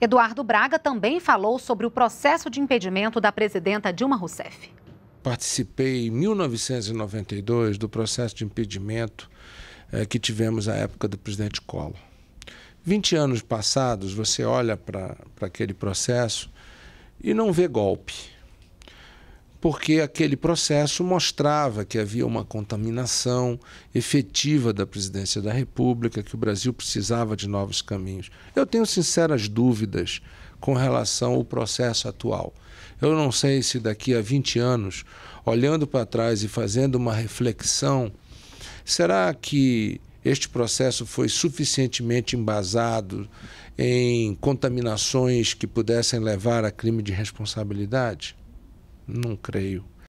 Eduardo Braga também falou sobre o processo de impedimento da presidenta Dilma Rousseff. Participei em 1992 do processo de impedimento eh, que tivemos à época do presidente Collor. 20 anos passados, você olha para aquele processo e não vê golpe porque aquele processo mostrava que havia uma contaminação efetiva da presidência da República, que o Brasil precisava de novos caminhos. Eu tenho sinceras dúvidas com relação ao processo atual. Eu não sei se daqui a 20 anos, olhando para trás e fazendo uma reflexão, será que este processo foi suficientemente embasado em contaminações que pudessem levar a crime de responsabilidade? Não creio.